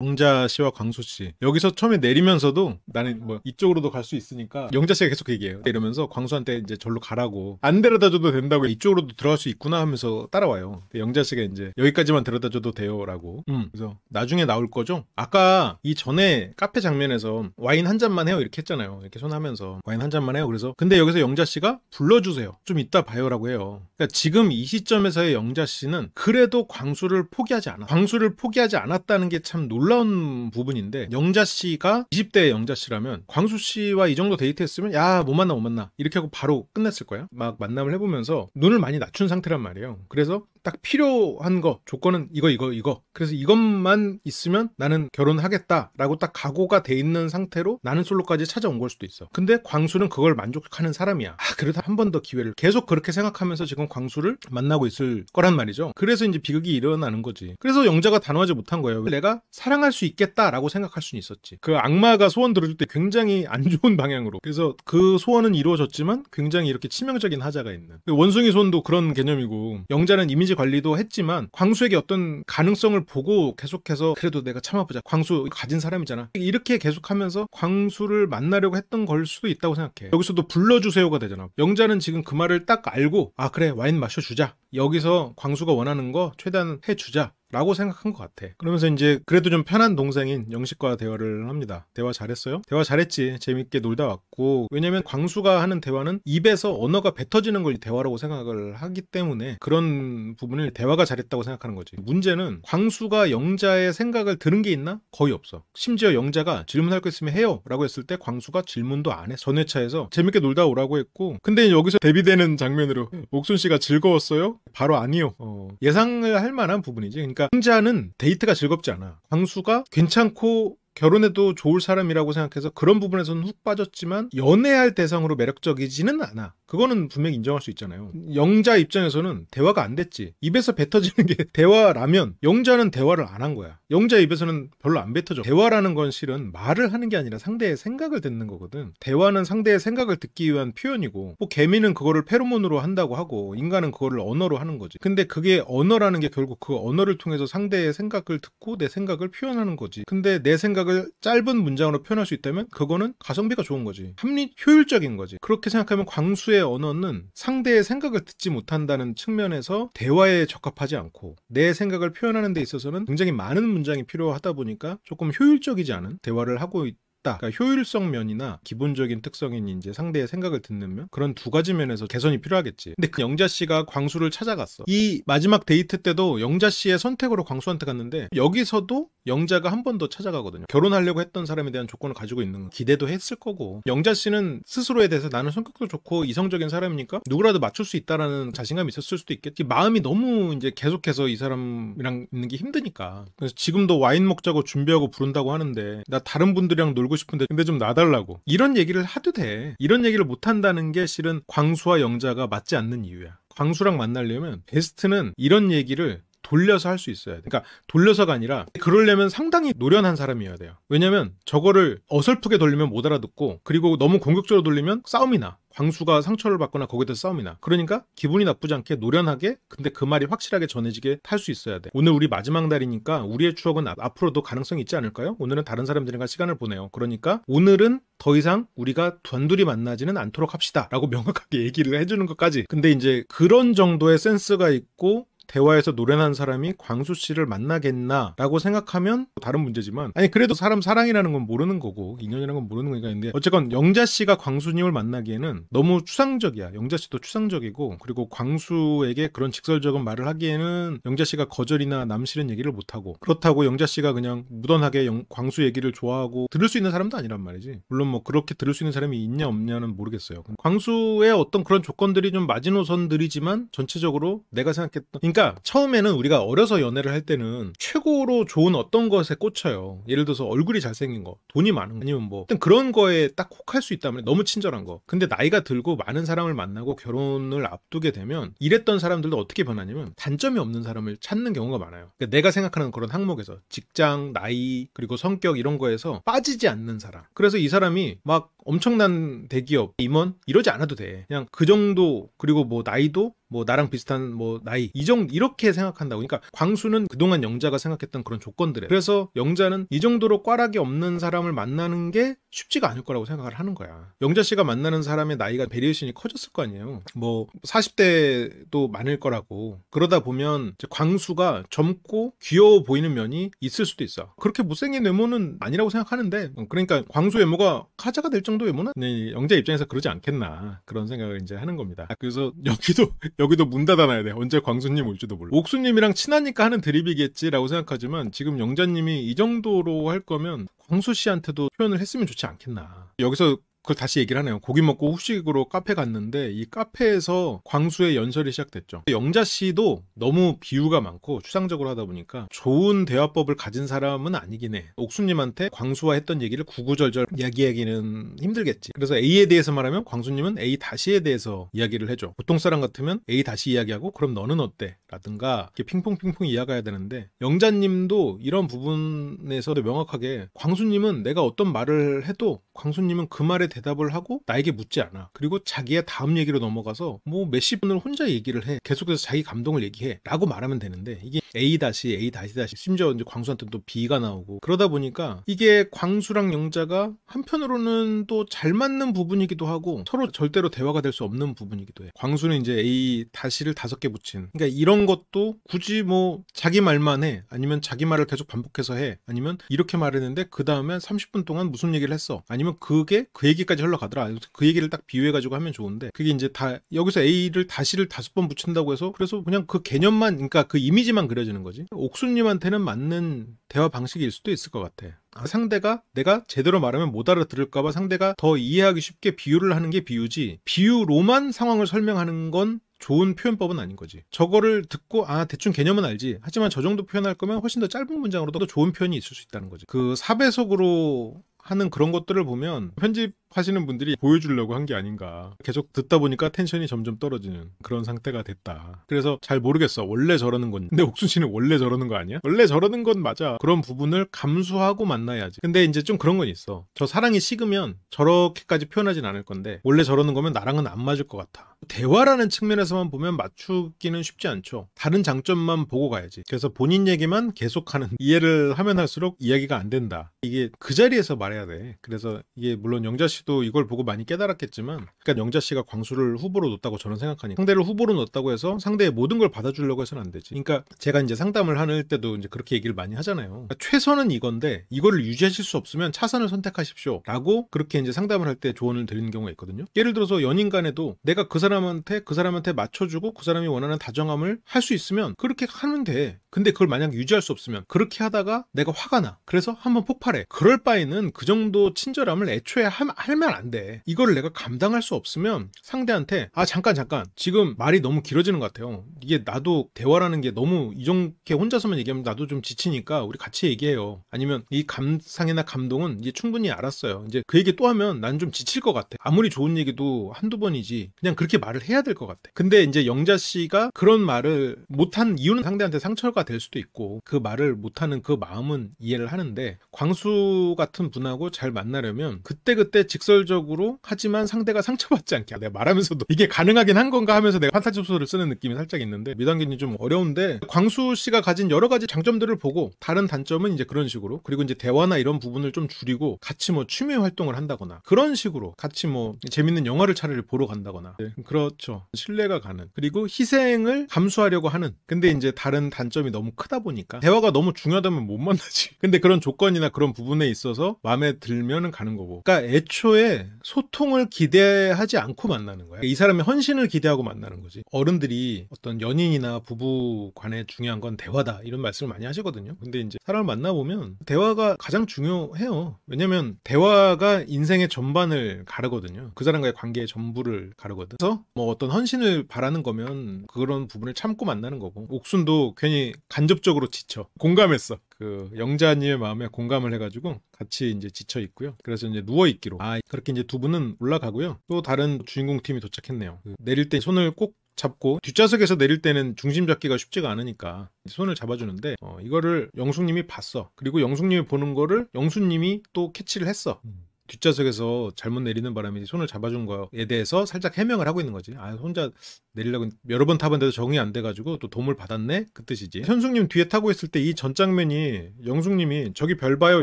영자 씨와 광수 씨 여기서 처음에 내리면서도 나는 뭐 이쪽으로도 갈 수 있으니까 영자 씨가 계속 얘기해요 이러면서 광수한테 이제 절로 가라고 안 데려다 줘도 된다고 이쪽으로도 들어갈 수 있구나 하면서 따라와요 영자 씨가 이제 여기까지만 데려다 줘도 돼요라고 음. 그래서 나중에 나올 거죠 아까 이 전에 카페 장면에서 와인 한 잔만 해요 이렇게 했잖아요 이렇게 손 하면서 와인 한 잔만 해요 그래서 근데 여기서 영자 씨가 불러주세요 좀 이따 봐요라고 해요 그러니까 지금 이 시점에서의 영자 씨는 그래도 광수를 포기하지 않아 광수를 포기하지 않았다는 게 참 놀라 놀라운 부분인데 영자 씨가 20대 영자 씨라면 광수 씨와 이 정도 데이트했으면 야못 만나 못 만나 이렇게 하고 바로 끝냈을 거야. 막 만남을 해보면서 눈을 많이 낮춘 상태란 말이에요. 그래서 딱 필요한 거 조건은 이거 이거 이거 그래서 이것만 있으면 나는 결혼하겠다라고 딱 각오가 돼 있는 상태로 나는 솔로까지 찾아온 걸 수도 있어 근데 광수는 그걸 만족하는 사람이야 아 그래도 한 번 더 기회를 계속 그렇게 생각하면서 지금 광수를 만나고 있을 거란 말이죠 그래서 이제 비극이 일어나는 거지 그래서 영자가 단호하지 못한 거예요 내가 사랑할 수 있겠다라고 생각할 수는 있었지 그 악마가 소원 들어줄 때 굉장히 안 좋은 방향으로 그래서 그 소원은 이루어졌지만 굉장히 이렇게 치명적인 하자가 있는 원숭이 손도 그런 개념이고 영자는 이미 이미지 관리도 했지만 광수에게 어떤 가능성을 보고 계속해서 그래도 내가 참아보자. 광수 가진 사람이잖아. 이렇게 계속하면서 광수를 만나려고 했던 걸 수도 있다고 생각해. 여기서도 불러주세요가 되잖아. 영자는 지금 그 말을 딱 알고 아 그래 와인 마셔주자. 여기서 광수가 원하는 거 최대한 해주자. 라고 생각한 것 같아. 그러면서 이제 그래도 좀 편한 동생인 영식과 대화를 합니다. 대화 잘했어요? 대화 잘했지. 재밌게 놀다 왔고. 왜냐면 광수가 하는 대화는 입에서 언어가 뱉어지는 걸 대화라고 생각을 하기 때문에 그런 부분을 대화가 잘했다고 생각하는 거지. 문제는 광수가 영자의 생각을 들은 게 있나? 거의 없어. 심지어 영자가 질문할 거 있으면 해요. 라고 했을 때 광수가 질문도 안 해. 전회차에서 재밌게 놀다 오라고 했고. 근데 여기서 데뷔되는 장면으로 옥순 씨가 즐거웠어요? 바로 아니요. 어, 예상을 할 만한 부분이지. 그러니까 그러니까 흥자는 데이트가 즐겁지 않아. 광수가 괜찮고 결혼해도 좋을 사람이라고 생각해서 그런 부분에서는 훅 빠졌지만 연애할 대상으로 매력적이지는 않아. 그거는 분명히 인정할 수 있잖아요. 영자 입장에서는 대화가 안 됐지. 입에서 뱉어지는 게 대화라면 영자는 대화를 안 한 거야. 영자 입에서는 별로 안 뱉어져. 대화라는 건 실은 말을 하는 게 아니라 상대의 생각을 듣는 거거든. 대화는 상대의 생각을 듣기 위한 표현이고 뭐 개미는 그거를 페로몬으로 한다고 하고 인간은 그거를 언어로 하는 거지. 근데 그게 언어라는 게 결국 그 언어를 통해서 상대의 생각을 듣고 내 생각을 표현하는 거지. 근데 내 생각을 생각을 짧은 문장으로 표현할 수 있다면 그거는 가성비가 좋은 거지. 합리 효율적인 거지. 그렇게 생각하면 광수의 언어는 상대의 생각을 듣지 못한다는 측면에서 대화에 적합하지 않고 내 생각을 표현하는 데 있어서는 굉장히 많은 문장이 필요하다 보니까 조금 효율적이지 않은 대화를 하고 있다. 쉽다. 그러니까 효율성 면이나 기본적인 특성인 이제 상대의 생각을 듣는 면 그런 두 가지 면에서 개선이 필요하겠지. 근데 그 영자 씨가 광수를 찾아갔어. 이 마지막 데이트 때도 영자 씨의 선택으로 광수한테 갔는데 여기서도 영자가 한 번 더 찾아가거든요. 결혼하려고 했던 사람에 대한 조건을 가지고 있는 거. 기대도 했을 거고 영자 씨는 스스로에 대해서 나는 성격도 좋고 이성적인 사람이니까 누구라도 맞출 수 있다라는 자신감이 있었을 수도 있겠지. 마음이 너무 이제 계속해서 이 사람이랑 있는 게 힘드니까. 그래서 지금도 와인 먹자고 준비하고 부른다고 하는데 나 다른 분들이랑 놀 놀고 싶은데 근데 좀 놔달라고 이런 얘기를 하도 돼 이런 얘기를 못한다는 게 실은 광수와 영자가 맞지 않는 이유야 광수랑 만나려면 베스트는 이런 얘기를 돌려서 할 수 있어야 돼. 그러니까 돌려서가 아니라 그러려면 상당히 노련한 사람이어야 돼요. 왜냐면 저거를 어설프게 돌리면 못 알아듣고 그리고 너무 공격적으로 돌리면 싸움이 나. 광수가 상처를 받거나 거기에 대 싸움이나 그러니까 기분이 나쁘지 않게 노련하게 근데 그 말이 확실하게 전해지게 탈 수 있어야 돼 오늘 우리 마지막 날이니까 우리의 추억은 앞으로도 가능성이 있지 않을까요? 오늘은 다른 사람들과 시간을 보내요 그러니까 오늘은 더 이상 우리가 단둘이 만나지는 않도록 합시다 라고 명확하게 얘기를 해주는 것까지 근데 이제 그런 정도의 센스가 있고 대화에서 노래하 사람이 광수 씨를 만나겠나라고 생각하면 다른 문제지만 아니 그래도 사람 사랑이라는 건 모르는 거고 인연이라는 건 모르는 거니까 근데 어쨌건 영자 씨가 광수님을 만나기에는 너무 추상적이야. 영자 씨도 추상적이고 그리고 광수에게 그런 직설적인 말을 하기에는 영자 씨가 거절이나 남실은 얘기를 못 하고 그렇다고 영자 씨가 그냥 무던하게 영, 광수 얘기를 좋아하고 들을 수 있는 사람도 아니란 말이지. 물론 뭐 그렇게 들을 수 있는 사람이 있냐 없냐는 모르겠어요. 광수의 어떤 그런 조건들이 좀 마지노선들이지만 전체적으로 내가 생각했던 그러니까 그러니까 처음에는 우리가 어려서 연애를 할 때는 최고로 좋은 어떤 것에 꽂혀요. 예를 들어서 얼굴이 잘생긴 거, 돈이 많은 거, 아니면 뭐 어떤 그런 거에 딱 혹할 수 있다면 너무 친절한 거. 근데 나이가 들고 많은 사람을 만나고 결혼을 앞두게 되면 이랬던 사람들도 어떻게 변하냐면 단점이 없는 사람을 찾는 경우가 많아요. 그러니까 내가 생각하는 그런 항목에서 직장, 나이, 그리고 성격 이런 거에서 빠지지 않는 사람. 그래서 이 사람이 막 엄청난 대기업 임원 이러지 않아도 돼. 그냥 그 정도 그리고 뭐 나이도 뭐 나랑 비슷한 뭐 나이 이정 이렇게 생각한다고 그러니까 광수는 그동안 영자가 생각했던 그런 조건들에 그래서 영자는 이 정도로 꽈락이 없는 사람을 만나는 게 쉽지가 않을 거라고 생각을 하는 거야 영자 씨가 만나는 사람의 나이가 베리에이이 커졌을 거 아니에요 뭐 40대도 많을 거라고 그러다 보면 광수가 젊고 귀여워 보이는 면이 있을 수도 있어 그렇게 못생긴 외모는 아니라고 생각하는데 어, 그러니까 광수 외모가 카자가 될 정도 외모는 영자 입장에서 그러지 않겠나 그런 생각을 이제 하는 겁니다 아, 그래서 여기도 여기도 문 닫아놔야 돼. 언제 광수님 올지도 몰라. 옥수님이랑 친하니까 하는 드립이겠지라고 생각하지만 지금 영자님이 이 정도로 할 거면 광수 씨한테도 표현을 했으면 좋지 않겠나. 여기서 그걸 다시 얘기를 하네요. 고기 먹고 후식으로 카페 갔는데 이 카페에서 광수의 연설이 시작됐죠. 영자 씨도 너무 비유가 많고 추상적으로 하다 보니까 좋은 대화법을 가진 사람은 아니긴 해. 옥수님한테 광수와 했던 얘기를 구구절절 이야기하기는 힘들겠지. 그래서 A에 대해서 말하면 광수님은 A 다시에 대해서 이야기를 해줘. 보통 사람 같으면 A 다시 이야기하고 그럼 너는 어때? 라든가 이렇게 핑퐁핑퐁 이야기해야 되는데 영자님도 이런 부분에서 도 명확하게 광수님은 내가 어떤 말을 해도 광수님은 그 말에 대해 대답을 하고 나에게 묻지 않아. 그리고 자기의 다음 얘기로 넘어가서 뭐 몇십 분을 혼자 얘기를 해. 계속해서 자기 감동을 얘기해. 라고 말하면 되는데 이게 A 다시 A 다시 다시 심지어 이제 광수한테 또 B가 나오고 그러다 보니까 이게 광수랑 영자가 한편으로는 또 잘 맞는 부분이기도 하고 서로 절대로 대화가 될 수 없는 부분이기도 해. 광수는 이제 A 다시를 다섯 개 붙인. 그러니까 이런 것도 굳이 뭐 자기 말만 해. 아니면 자기 말을 계속 반복해서 해. 아니면 이렇게 말했는데 그 다음에 30분 동안 무슨 얘기를 했어. 아니면 그게 그 얘기 얘기까지 흘러가더라. 그 얘기를 딱 비유해가지고 하면 좋은데 그게 이제 다 여기서 A를 다시를 다섯 번 붙인다고 해서 그래서 그냥 그 개념만 그러니까 그 이미지만 그려지는 거지. 옥수님한테는 맞는 대화 방식일 수도 있을 것 같아. 아, 상대가 내가 제대로 말하면 못 알아들을까봐 상대가 더 이해하기 쉽게 비유를 하는 게 비유지 비유로만 상황을 설명하는 건 좋은 표현법은 아닌 거지. 저거를 듣고 아 대충 개념은 알지. 하지만 저 정도 표현할 거면 훨씬 더 짧은 문장으로도 더 좋은 표현이 있을 수 있다는 거지. 그 4배속으로 하는 그런 것들을 보면 편집 하시는 분들이 보여주려고 한 게 아닌가. 계속 듣다 보니까 텐션이 점점 떨어지는 그런 상태가 됐다. 그래서 잘 모르겠어. 원래 저러는 건. 근데 옥순 씨는 원래 저러는 거 아니야? 원래 저러는 건 맞아. 그런 부분을 감수하고 만나야지. 근데 이제 좀 그런 건 있어. 저 사랑이 식으면 저렇게까지 표현하진 않을 건데 원래 저러는 거면 나랑은 안 맞을 것 같아. 대화라는 측면에서만 보면 맞추기는 쉽지 않죠. 다른 장점만 보고 가야지. 그래서 본인 얘기만 계속하는 이해를 하면 할수록 이야기가 안 된다. 이게 그 자리에서 말해야 돼. 그래서 이게 물론 영자 씨 씨도 이걸 보고 많이 깨달았겠지만 그러니까 영자 씨가 광수를 후보로 놓았다고 저는 생각하니 상대를 후보로 놓았다고 해서 상대의 모든 걸 받아주려고 해서는 안 되지. 그러니까 제가 이제 상담을 하는 때도 이제 그렇게 얘기를 많이 하잖아요. 그러니까 최선은 이건데 이거를 유지하실 수 없으면 차선을 선택하십시오라고 그렇게 이제 상담을 할 때 조언을 드리는 경우가 있거든요. 예를 들어서 연인 간에도 내가 그 사람한테 그 사람한테 맞춰주고 그 사람이 원하는 다정함을 할 수 있으면 그렇게 하면 돼. 근데 그걸 만약 유지할 수 없으면 그렇게 하다가 내가 화가 나. 그래서 한번 폭발해. 그럴 바에는 그 정도 친절함을 애초에 하, 팔면 안 돼. 이거를 내가 감당할 수 없으면 상대한테 아 잠깐 잠깐 지금 말이 너무 길어지는 것 같아요. 이게 나도 대화라는 게 너무 이정게 혼자서만 얘기하면 나도 좀 지치니까 우리 같이 얘기해요. 아니면 이 감상이나 감동은 이제 충분히 알았어요. 이제 그 얘기 또 하면 난 좀 지칠 것 같아. 아무리 좋은 얘기도 한두 번이지 그냥 그렇게 말을 해야 될 것 같아. 근데 이제 영자 씨가 그런 말을 못한 이유는 상대한테 상처가 될 수도 있고 그 말을 못하는 그 마음은 이해를 하는데 광수 같은 분하고 잘 만나려면 그때그때 그때 직설적으로 하지만 상대가 상처받지 않게 내가 말하면서도 이게 가능하긴 한 건가 하면서 내가 판타지 소설을 쓰는 느낌이 살짝 있는데 미단기는 좀 어려운데 광수 씨가 가진 여러 가지 장점들을 보고 다른 단점은 이제 그런 식으로 그리고 이제 대화나 이런 부분을 좀 줄이고 같이 뭐 취미 활동을 한다거나 그런 식으로 같이 뭐 재밌는 영화를 차라리 보러 간다거나 네, 그렇죠 신뢰가 가는 그리고 희생을 감수하려고 하는 근데 이제 다른 단점이 너무 크다 보니까 대화가 너무 중요하다면 못 만나지 근데 그런 조건이나 그런 부분에 있어서 마음에 들면은 가는 거고 그러니까 애초 애초에 소통을 기대하지 않고 만나는 거야. 이 사람의 헌신을 기대하고 만나는 거지. 어른들이 어떤 연인이나 부부 간에 중요한 건 대화다 이런 말씀을 많이 하시거든요. 근데 이제 사람을 만나보면 대화가 가장 중요해요. 왜냐면 대화가 인생의 전반을 가르거든요. 그 사람과의 관계의 전부를 가르거든. 그래서 뭐 어떤 헌신을 바라는 거면 그런 부분을 참고 만나는 거고 옥순도 괜히 간접적으로 지쳐 공감했어. 그 영자님의 마음에 공감을 해가지고 같이 이제 지쳐 있고요. 그래서 이제 누워 있기로. 아 그렇게 이제 두 분은 올라가고요. 또 다른 주인공 팀이 도착했네요. 그 내릴 때 손을 꼭 잡고 뒷좌석에서 내릴 때는 중심 잡기가 쉽지가 않으니까 손을 잡아주는데 어, 이거를 영숙님이 봤어. 그리고 영숙님이 보는 거를 영수님이 또 캐치를 했어. 음. 뒷좌석에서 잘못 내리는 바람에 손을 잡아준 거에 대해서 살짝 해명을 하고 있는 거지. 아 혼자 내리려고 여러 번 타봤는데도 적응이 안 돼가지고 또 도움을 받았네 그 뜻이지. 현숙님 뒤에 타고 있을 때 이 전 장면이 영숙님이 저기 별 봐요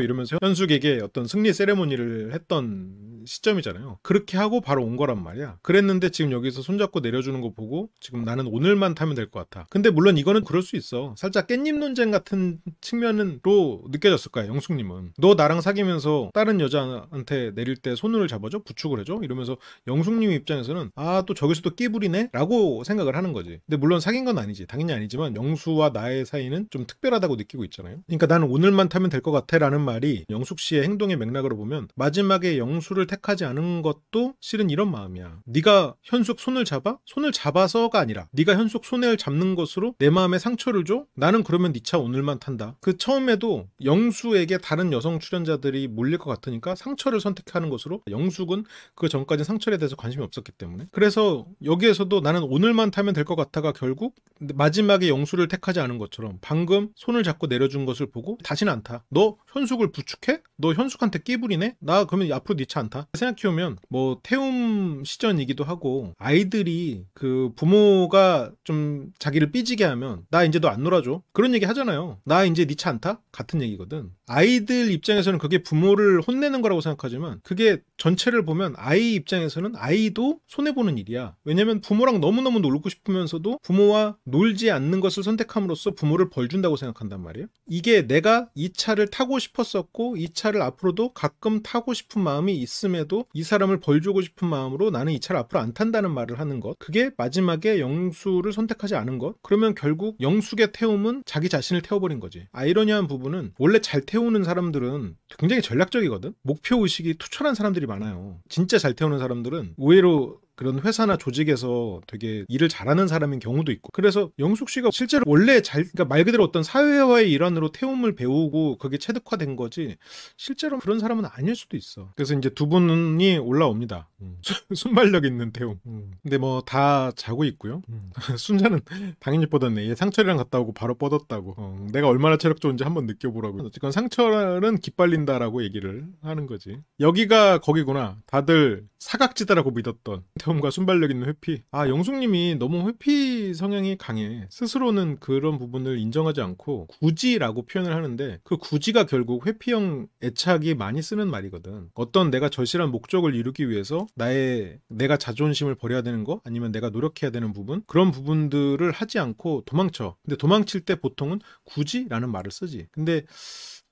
이러면서 현숙에게 어떤 승리 세레모니를 했던 시점이잖아요. 그렇게 하고 바로 온 거란 말이야. 그랬는데 지금 여기서 손잡고 내려주는 거 보고 지금 나는 오늘만 타면 될 것 같아. 근데 물론 이거는 그럴 수 있어. 살짝 깻잎 논쟁 같은 측면으로 느껴졌을 거야. 영숙님은 너 나랑 사귀면서 다른 여자한테 내릴 때 손을 잡아줘 부축을 해줘 이러면서 영숙님 입장에서는 아 또 저기서 또 끼부리네라고 생각을 하는 거지. 근데 물론 사귄 건 아니지 당연히 아니지만 영수와 나의 사이는 좀 특별하다고 느끼고 있잖아요. 그러니까 나는 오늘만 타면 될 것 같아라는 말이 영숙 씨의 행동의 맥락으로 보면 마지막에 영수를 택 선택하지 않은 것도 실은 이런 마음이야. 네가 현숙 손을 잡아? 손을 잡아서가 아니라 네가 현숙 손을 잡는 것으로 내 마음에 상처를 줘? 나는 그러면 네 차 오늘만 탄다. 그 처음에도 영수에게 다른 여성 출연자들이 몰릴 것 같으니까 상처를 선택하는 것으로 영숙은 그 전까지 상처에 대해서 관심이 없었기 때문에 그래서 여기에서도 나는 오늘만 타면 될 것 같다가 결국 마지막에 영수를 택하지 않은 것처럼 방금 손을 잡고 내려준 것을 보고 다시는 안 타. 너 현숙을 부축해? 너 현숙한테 끼부리네? 나 그러면 앞으로 니차안 네 타. 생각해보면 뭐 태움 시전이기도 하고 아이들이 그 부모가 좀 자기를 삐지게 하면 나 이제 너 안 놀아줘 그런 얘기 하잖아요 나 이제 니차 네 안타 같은 얘기거든 아이들 입장에서는 그게 부모를 혼내는 거라고 생각하지만 그게 전체를 보면 아이 입장에서는 아이도 손해보는 일이야. 왜냐면 부모랑 너무너무 놀고 싶으면서도 부모와 놀지 않는 것을 선택함으로써 부모를 벌준다고 생각한단 말이에요. 이게 내가 이 차를 타고 싶었었고 이 차를 앞으로도 가끔 타고 싶은 마음이 있음에도 이 사람을 벌주고 싶은 마음으로 나는 이 차를 앞으로 안 탄다는 말을 하는 것. 그게 마지막에 영수를 선택하지 않은 것. 그러면 결국 영숙의 태움은 자기 자신을 태워버린 거지. 아이러니한 부분은 원래 잘 태우 태우는 사람들은 굉장히 전략적이거든. 목표 의식이 투철한 사람들이 많아요. 진짜 잘 태우는 사람들은 의외로 그런 회사나 조직에서 되게 일을 잘하는 사람인 경우도 있고 그래서 영숙 씨가 실제로 원래 잘 그러니까 말 그대로 어떤 사회화의 일환으로 태움을 배우고 그게 체득화된 거지 실제로 그런 사람은 아닐 수도 있어 그래서 이제 두 분이 올라옵니다 음. 순발력 있는 태움 음. 근데 뭐 다 자고 있고요 음. 순자는 당연히 뻗었네 얘 상철이랑 갔다 오고 바로 뻗었다고 어, 내가 얼마나 체력 좋은지 한번 느껴보라고 어쨌건 상철은 기빨린다라고 얘기를 하는 거지 여기가 거기구나 다들 사각지대라고 믿었던 태움과 순발력 있는 회피 아 영숙님이 너무 회피 성향이 강해 스스로는 그런 부분을 인정하지 않고 굳이라고 표현을 하는데 그 굳이가 결국 회피형 애착이 많이 쓰는 말이거든 어떤 내가 절실한 목적을 이루기 위해서 나의 내가 자존심을 버려야 되는 거 아니면 내가 노력해야 되는 부분 그런 부분들을 하지 않고 도망쳐 근데 도망칠 때 보통은 굳이 라는 말을 쓰지 근데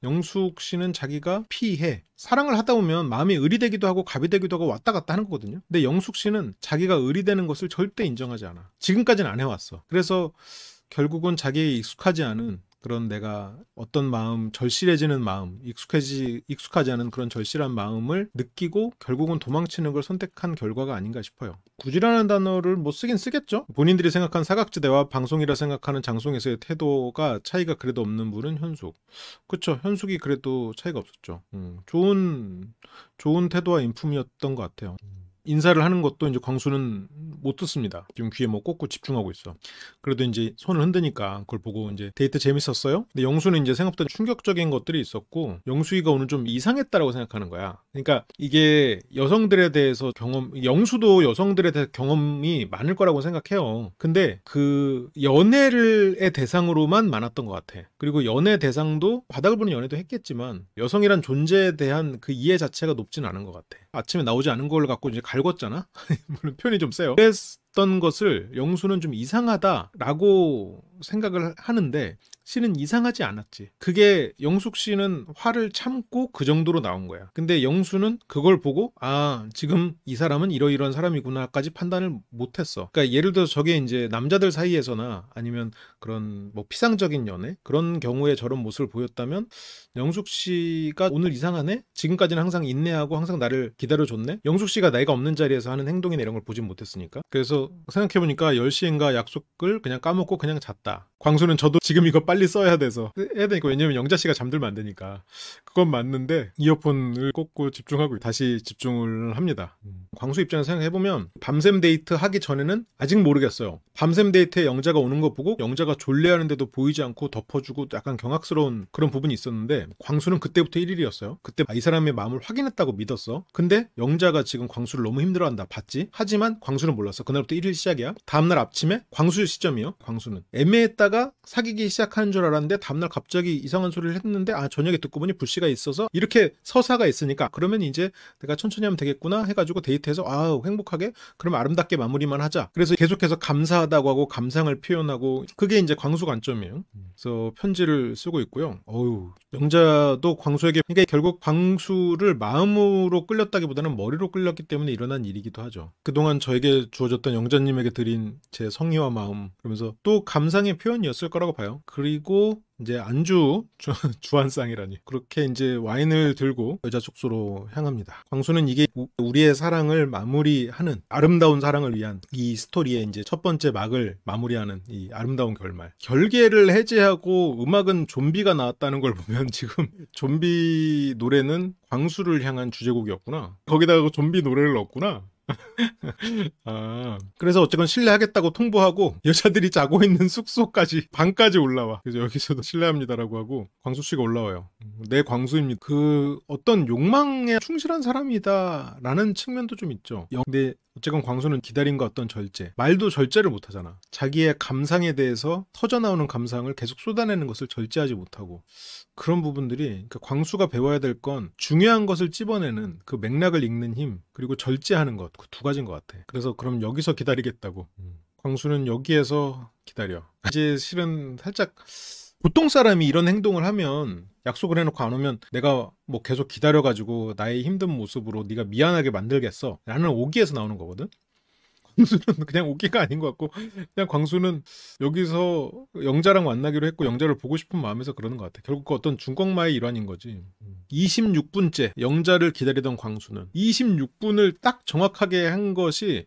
영숙 씨는 자기가 피해 사랑을 하다 보면 마음이 의리되기도 하고 갑이 되기도 하고 왔다 갔다 하는 거거든요. 근데 영숙 씨는 자기가 의리되는 것을 절대 인정하지 않아. 지금까지는 안 해왔어. 그래서 결국은 자기에 익숙하지 않은 그런 내가 어떤 마음, 절실해지는 마음, 익숙해지, 익숙하지 않은 그런 절실한 마음을 느끼고 결국은 도망치는 걸 선택한 결과가 아닌가 싶어요. 굳이라는 단어를 못 뭐 쓰긴 쓰겠죠? 본인들이 생각한 사각지대와 방송이라 생각하는 장송에서의 태도가 차이가 그래도 없는 물은 현숙. 그쵸, 현숙이 그래도 차이가 없었죠. 음, 좋은, 좋은 태도와 인품이었던 것 같아요. 인사를 하는 것도 이제 광수는 못 듣습니다. 지금 귀에 뭐 꽂고 집중하고 있어. 그래도 이제 손을 흔드니까 그걸 보고 이제 데이트 재밌었어요? 근데 영수는 이제 생각보다 충격적인 것들이 있었고 영수이가 오늘 좀 이상했다라고 생각하는 거야. 그러니까 이게 여성들에 대해서 경험, 영수도 여성들에 대해 경험이 많을 거라고 생각해요. 근데 그 연애를의 대상으로만 많았던 것 같아. 그리고 연애 대상도 바닥을 보는 연애도 했겠지만 여성이란 존재에 대한 그 이해 자체가 높진 않은 것 같아. 아침에 나오지 않은 걸 갖고 이제 가 달궜잖아? 물론 표현이 좀 세요. 그래서 없던 것을 영수는 좀 이상하다라고 생각을 하는데 씨는 이상하지 않았지. 그게 영숙 씨는 화를 참고 그 정도로 나온 거야. 근데 영수는 그걸 보고 아 지금 이 사람은 이러이러한 사람이구나까지 판단을 못했어. 그러니까 예를 들어서 저게 이제 남자들 사이에서나 아니면 그런 뭐 피상적인 연애 그런 경우에 저런 모습을 보였다면 영숙 씨가 오늘 이상하네? 지금까지는 항상 인내하고 항상 나를 기다려줬네? 영숙 씨가 나이가 없는 자리에서 하는 행동이나 이런 걸 보진 못했으니까. 그래서 생각해보니까 10시인가 약속을 그냥 까먹고 그냥 잤다. 광수는 저도 지금 이거 빨리 써야 돼서 해야 되니까 왜냐면 영자 씨가 잠들면 안 되니까 그건 맞는데 이어폰을 꽂고 집중하고 다시 집중을 합니다. 음. 광수 입장에서 생각해 보면 밤샘 데이트 하기 전에는 아직 모르겠어요. 밤샘 데이트에 영자가 오는 거 보고 영자가 졸려하는데도 보이지 않고 덮어주고 약간 경악스러운 그런 부분이 있었는데 광수는 그때부터 1일이었어요. 그때 아, 이 사람의 마음을 확인했다고 믿었어. 근데 영자가 지금 광수를 너무 힘들어한다 봤지. 하지만 광수는 몰랐어. 그날부터 1일 시작이야. 다음날 아침에 광수 시점이요. 광수는 애매했다가 하다가 사귀기 시작하는 줄 알았는데 다음날 갑자기 이상한 소리를 했는데 아 저녁에 듣고 보니 불씨가 있어서 이렇게 서사가 있으니까 그러면 이제 내가 천천히 하면 되겠구나 해가지고 데이트해서 아우 행복하게 그럼 아름답게 마무리만 하자 그래서 계속해서 감사하다고 하고 감상을 표현하고 그게 이제 광수 관점이에요 음. 그래서 편지를 쓰고 있고요 어우 영자도 광수에게 그러니까 결국 광수를 마음으로 끌렸다기보다는 머리로 끌렸기 때문에 일어난 일이기도 하죠 그동안 저에게 주어졌던 영자님에게 드린 제 성의와 마음 그러면서 또 감상의 표현 이 수준이었을 거라고 봐요. 그리고 이제 안주 주, 주한상이라니 그렇게 이제 와인을 들고 여자 숙소로 향합니다. 광수는 이게 우리의 사랑을 마무리하는 아름다운 사랑을 위한 이 스토리의 이제 첫 번째 막을 마무리하는 이 아름다운 결말. 결계를 해제하고 음악은 좀비가 나왔다는 걸 보면 지금 좀비 노래는 광수를 향한 주제곡이었구나. 거기다가 좀비 노래를 넣었구나. 아, 그래서 어쨌건 실례하겠다고 통보하고 여자들이 자고 있는 숙소까지 방까지 올라와. 그래서 여기서도 실례합니다라고 하고 광수 씨가 올라와요. 내 네, 광수입니다. 그 어떤 욕망에 충실한 사람이다라는 측면도 좀 있죠. 근데 어쨌건 광수는 기다림과 어떤 절제, 말도 절제를 못하잖아. 자기의 감상에 대해서 터져 나오는 감상을 계속 쏟아내는 것을 절제하지 못하고 그런 부분들이 그러니까 광수가 배워야 될 건 중요한 것을 찝어내는 그 맥락을 읽는 힘 그리고 절제하는 것. 그두 가지인 것 같아. 그래서 그럼 여기서 기다리겠다고. 음. 광수는 여기에서 기다려. 이제 실은 살짝 보통 사람이 이런 행동을 하면 약속을 해놓고 안 오면 내가 뭐 계속 기다려가지고 나의 힘든 모습으로 네가 미안하게 만들겠어 라는 오기에서 나오는 거거든 광수는 그냥 오기가 아닌 것 같고 그냥 광수는 여기서 영자랑 만나기로 했고 영자를 보고 싶은 마음에서 그러는 것 같아. 결국 그 어떤 중꺾마의 일환인 거지. 26분째 음. 영자를 기다리던 광수는 26분을 딱 정확하게 한 것이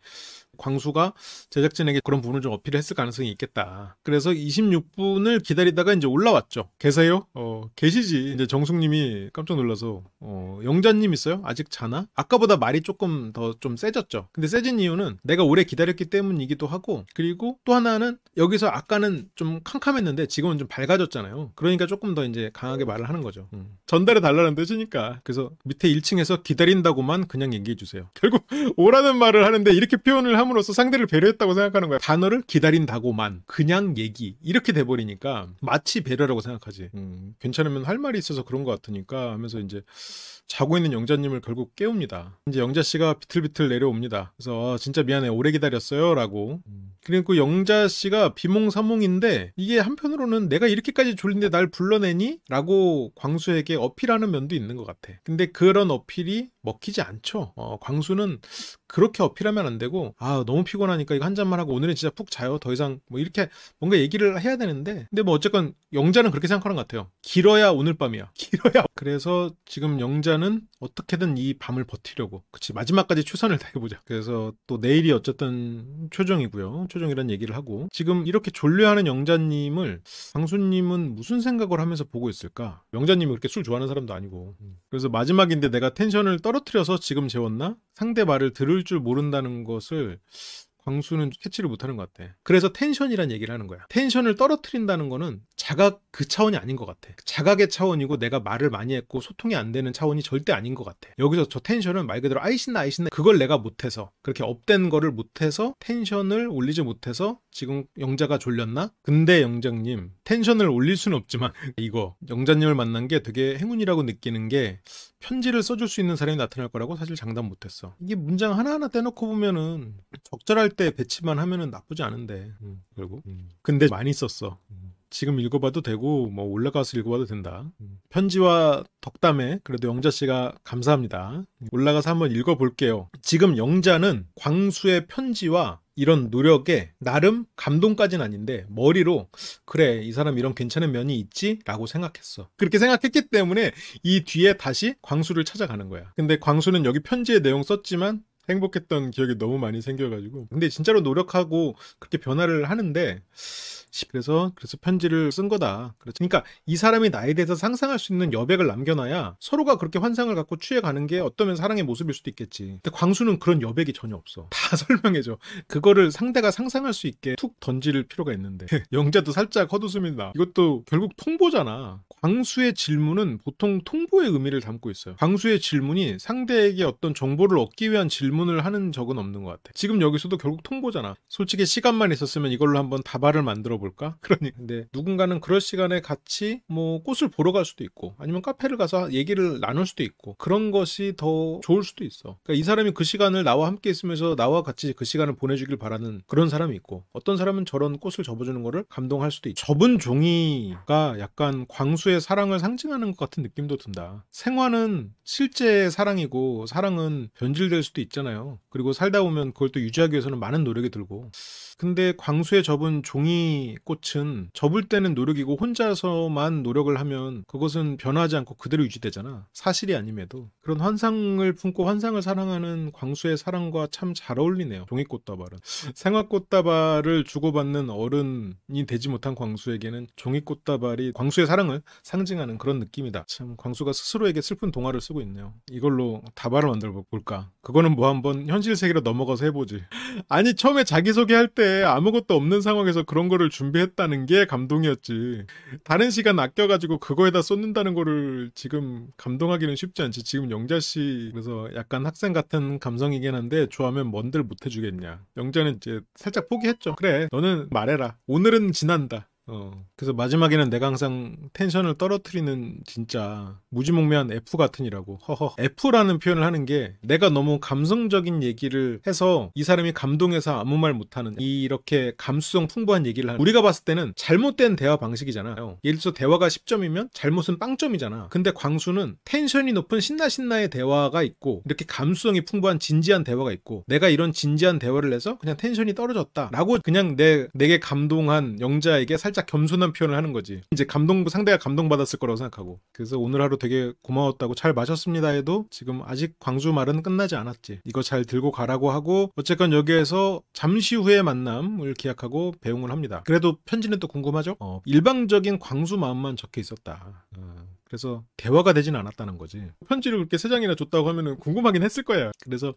광수가 제작진에게 그런 부분을 좀 어필을 했을 가능성이 있겠다. 그래서 26분을 기다리다가 이제 올라왔죠. 계세요? 어, 계시지. 이제 정숙님이 깜짝 놀라서 어, 영자님 있어요? 아직 자나? 아까보다 말이 조금 더 좀 세졌죠. 근데 세진 이유는 내가 오래 기다렸기 때문이기도 하고 그리고 또 하나는 여기서 아까는 좀 캄캄했는데 지금은 좀 밝아졌잖아요. 그러니까 조금 더 이제 강하게 말을 하는 거죠. 음. 전달해 달라는 뜻이니까. 그래서 밑에 1층에서 기다린다고만 그냥 얘기해 주세요. 결국 오라는 말을 하는데 이렇게 표현을 하면 함으로써 상대를 배려했다고 생각하는 거야. 단어를 기다린다고만 그냥 얘기 이렇게 돼버리니까 마치 배려라고 생각하지. 음, 괜찮으면 할 말이 있어서 그런 것 같으니까 하면서 이제 자고 있는 영자님을 결국 깨웁니다. 이제 영자 씨가 비틀비틀 내려옵니다. 그래서 아, 진짜 미안해 오래 기다렸어요라고. 음. 그리고 그 영자 씨가 비몽사몽인데 이게 한편으로는 내가 이렇게까지 졸린데 날 불러내니?라고 광수에게 어필하는 면도 있는 것 같아. 근데 그런 어필이 먹히지 않죠. 어, 광수는 그렇게 어필하면 안 되고 아 너무 피곤하니까 이거 한 잔만 하고 오늘은 진짜 푹 자요. 더 이상 뭐 이렇게 뭔가 얘기를 해야 되는데 근데 뭐 어쨌건 영자는 그렇게 생각하는 것 같아요. 길어야 오늘 밤이야. 길어야. 그래서 지금 영자는 어떻게든 이 밤을 버티려고 그치 마지막까지 최선을 다해보자. 그래서 또 내일이 어쨌든 최종이고요최종이라는 얘기를 하고 지금 이렇게 졸려하는 영자님을 강수님은 무슨 생각을 하면서 보고 있을까? 영자님이 그렇게 술 좋아하는 사람도 아니고 음. 그래서 마지막인데 내가 텐션을 떨어 떨어뜨려서 지금 재웠나? 상대 말을 들을 줄 모른다는 것을 광수는 캐치를 못하는 것 같아. 그래서 텐션이란 얘기를 하는 거야. 텐션을 떨어뜨린다는 거는 자각 그 차원이 아닌 것 같아. 자각의 차원이고 내가 말을 많이 했고 소통이 안 되는 차원이 절대 아닌 것 같아. 여기서 저 텐션은 말 그대로 아이신나 아이신나 그걸 내가 못해서 그렇게 업된 거를 못해서 텐션을 올리지 못해서 지금 영자가 졸렸나? 근데 영장님 텐션을 올릴 수는 없지만 이거 영자님을 만난 게 되게 행운이라고 느끼는 게 편지를 써줄 수 있는 사람이 나타날 거라고 사실 장담 못했어. 이게 문장 하나하나 떼놓고 보면은 적절할 때 배치만 하면은 나쁘지 않은데 음, 그리고 음. 근데 음. 많이 썼어 음. 지금 읽어봐도 되고 뭐 올라가서 읽어봐도 된다 음. 편지와 덕담에 그래도 영자 씨가 감사합니다 올라가서 한번 읽어볼게요 지금 영자는 광수의 편지와 이런 노력에 나름 감동까진 아닌데 머리로 그래 이 사람 이런 괜찮은 면이 있지 라고 생각했어 그렇게 생각했기 때문에 이 뒤에 다시 광수를 찾아가는 거야 근데 광수는 여기 편지의 내용 썼지만 행복했던 기억이 너무 많이 생겨가지고 근데 진짜로 노력하고 그렇게 변화를 하는데 그래서 그래서 편지를 쓴 거다. 그러니까 이 사람이 나에 대해서 상상할 수 있는 여백을 남겨놔야 서로가 그렇게 환상을 갖고 취해가는 게 어떠면 사랑의 모습일 수도 있겠지. 근데 광수는 그런 여백이 전혀 없어. 다 설명해줘. 그거를 상대가 상상할 수 있게 툭 던질 필요가 있는데 영자도 살짝 헛웃음이 다 이것도 결국 통보잖아. 광수의 질문은 보통 통보의 의미를 담고 있어요. 광수의 질문이 상대에게 어떤 정보를 얻기 위한 질문 질문을 하는 적은 없는 것 같아. 지금 여기서도 결국 통보잖아. 솔직히 시간만 있었으면 이걸로 한번 다발을 만들어 볼까? 그러니 근데 누군가는 그럴 시간에 같이 뭐 꽃을 보러 갈 수도 있고 아니면 카페를 가서 얘기를 나눌 수도 있고 그런 것이 더 좋을 수도 있어. 그러니까 이 사람이 그 시간을 나와 함께 있으면서 나와 같이 그 시간을 보내주길 바라는 그런 사람이 있고 어떤 사람은 저런 꽃을 접어주는 거를 감동할 수도 있고 접은 종이가 약간 광수의 사랑을 상징하는 것 같은 느낌도 든다. 생화는 실제 사랑이고 사랑은 변질될 수도 있잖아. 그리고 살다 보면 그걸 또 유지하기 위해서는 많은 노력이 들고 근데 광수에 접은 종이꽃은 접을 때는 노력이고 혼자서만 노력을 하면 그것은 변하지 않고 그대로 유지되잖아. 사실이 아님에도. 그런 환상을 품고 환상을 사랑하는 광수의 사랑과 참 잘 어울리네요. 종이꽃다발은. 생화꽃다발을 주고받는 어른이 되지 못한 광수에게는 종이꽃다발이 광수의 사랑을 상징하는 그런 느낌이다. 참 광수가 스스로에게 슬픈 동화를 쓰고 있네요. 이걸로 다발을 만들어 볼까? 그거는 뭐 한번 현실 세계로 넘어가서 해보지. 아니 처음에 자기소개할 때 아무것도 없는 상황에서 그런 거를 준비했다는 게 감동이었지. 다른 시간 아껴가지고 그거에다 쏟는다는 거를 지금 감동하기는 쉽지 않지. 지금 영자 씨 그래서 약간 학생 같은 감성이긴 한데 좋아하면 뭔들 못해주겠냐. 영자는 이제 살짝 포기했죠. 그래, 너는 말해라. 오늘은 지난다. 어. 그래서 마지막에는 내가 항상 텐션을 떨어뜨리는 진짜 무지몽매한 F 같은이라고 허허 F라는 표현을 하는 게 내가 너무 감성적인 얘기를 해서 이 사람이 감동해서 아무 말 못하는 이렇게 이 감수성 풍부한 얘기를 하는 우리가 봤을 때는 잘못된 대화 방식이잖아요 어. 예를 들어 서 대화가 10점이면 잘못은 빵점이잖아 근데 광수는 텐션이 높은 신나신나의 대화가 있고 이렇게 감수성이 풍부한 진지한 대화가 있고 내가 이런 진지한 대화를 해서 그냥 텐션이 떨어졌다 라고 그냥 내, 내게 감동한 영자에게 살짝 살짝 겸손한 표현을 하는 거지. 이제 감동 상대가 감동받았을 거라고 생각하고. 그래서 오늘 하루 되게 고마웠다고 잘 마셨습니다 해도 지금 아직 광주 말은 끝나지 않았지. 이거 잘 들고 가라고 하고 어쨌건 여기에서 잠시 후에 만남을 기약하고 배웅을 합니다. 그래도 편지는 또 궁금하죠? 어, 일방적인 광수 마음만 적혀 있었다. 어. 그래서 대화가 되진 않았다는 거지. 편지를 그렇게 세 장이나 줬다고 하면 궁금하긴 했을 거예요. 그래서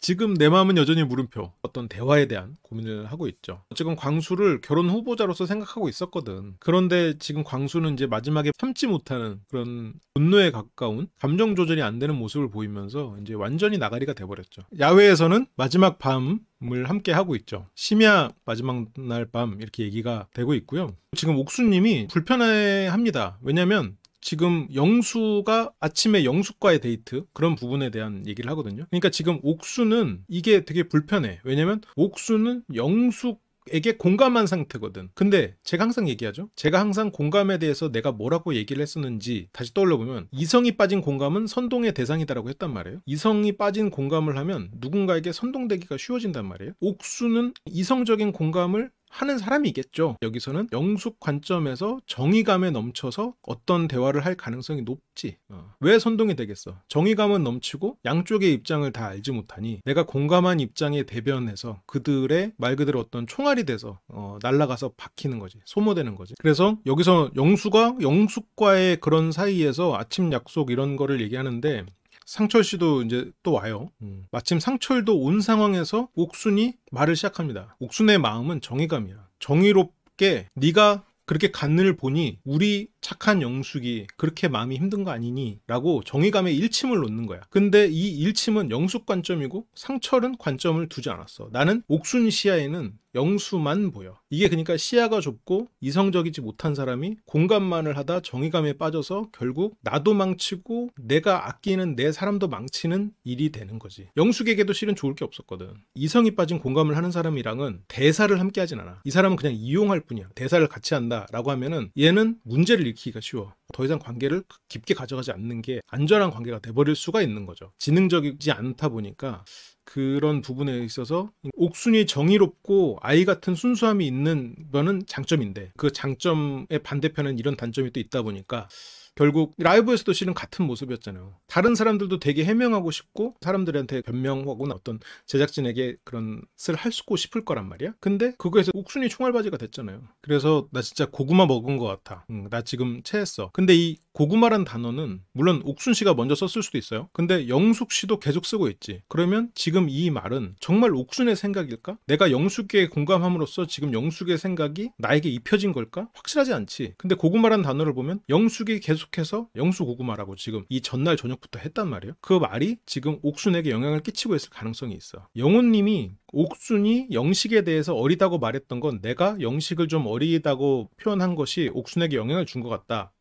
지금 내 마음은 여전히 물음표. 어떤 대화에 대한 고민을 하고 있죠. 지금 광수를 결혼 후보자로서 생각하고 있었거든. 그런데 지금 광수는 이제 마지막에 참지 못하는 그런 분노에 가까운 감정 조절이 안 되는 모습을 보이면서 이제 완전히 나가리가 돼버렸죠. 야외에서는 마지막 밤을 함께 하고 있죠. 심야 마지막 날 밤 이렇게 얘기가 되고 있고요. 지금 옥수님이 불편해합니다. 왜냐하면 지금 영수가 아침에 영수과의 데이트 그런 부분에 대한 얘기를 하거든요. 그러니까 지금 옥수는 이게 되게 불편해. 왜냐면 옥수는 영수 에게 공감한 상태거든. 근데 제가 항상 얘기하죠. 제가 항상 공감에 대해서 내가 뭐라고 얘기를 했었는지 다시 떠올려 보면 이성이 빠진 공감은 선동의 대상이다라고 했단 말이에요. 이성이 빠진 공감을 하면 누군가에게 선동되기가 쉬워진단 말이에요. 옥수는 이성적인 공감을 하는 사람이겠죠. 여기서는 영숙 관점에서 정의감에 넘쳐서 어떤 대화를 할 가능성이 높지. 어. 왜 선동이 되겠어? 정의감은 넘치고 양쪽의 입장을 다 알지 못하니 내가 공감한 입장에 대변해서 그들의 말 그대로 어떤 총알이 돼서 어, 날아가서 박히는 거지. 소모되는 거지. 그래서 여기서 영숙과 영숙과의 그런 사이에서 아침 약속 이런 거를 얘기하는데 상철 씨도 이제 또 와요. 음. 마침 상철도 온 상황에서 옥순이 말을 시작합니다. 옥순의 마음은 정의감이야. 정의롭게 네가 그렇게 갖는을 보니 우리 착한 영숙이 그렇게 마음이 힘든 거 아니니 라고 정의감에 일침을 놓는 거야 근데 이 일침은 영숙 관점이고 상철은 관점을 두지 않았어 나는 옥순 시야에는 영수만 보여 이게 그러니까 시야가 좁고 이성적이지 못한 사람이 공감만을 하다 정의감에 빠져서 결국 나도 망치고 내가 아끼는 내 사람도 망치는 일이 되는 거지 영숙에게도 실은 좋을 게 없었거든 이성이 빠진 공감을 하는 사람이랑은 대사를 함께 하진 않아 이 사람은 그냥 이용할 뿐이야 대사를 같이 한다 라고 하면은 얘는 문제를 들키기가 쉬워. 더 이상 관계를 깊게 가져가지 않는 게 안전한 관계가 돼버릴 수가 있는 거죠. 지능적이지 않다 보니까 그런 부분에 있어서 옥순이 정의롭고 아이 같은 순수함이 있는 거는 장점인데 그 장점의 반대편은 이런 단점이 또 있다 보니까 결국 라이브에서도 실은 같은 모습이었잖아요. 다른 사람들도 되게 해명하고 싶고 사람들한테 변명하고나 어떤 제작진에게 그런 쓸 할 수고 싶을 거란 말이야. 근데 그거에서 옥순이 총알바지가 됐잖아요. 그래서 나 진짜 고구마 먹은 것 같아. 응, 나 지금 체했어. 근데 이 고구마란 단어는 물론 옥순 씨가 먼저 썼을 수도 있어요. 근데 영숙 씨도 계속 쓰고 있지. 그러면 지금 이 말은 정말 옥순의 생각일까? 내가 영숙에 공감함으로써 지금 영숙의 생각이 나에게 입혀진 걸까? 확실하지 않지. 근데 고구마란 단어를 보면 영숙이 계속해서 영수 고구마라고 지금 이 전날 저녁부터 했단 말이에요. 그 말이 지금 옥순에게 영향을 끼치고 있을 가능성이 있어. 영훈님이 옥순이 영식에 대해서 어리다고 말했던 건 내가 영식을 좀 어리다고 표현한 것이 옥순에게 영향을 준 것 같다.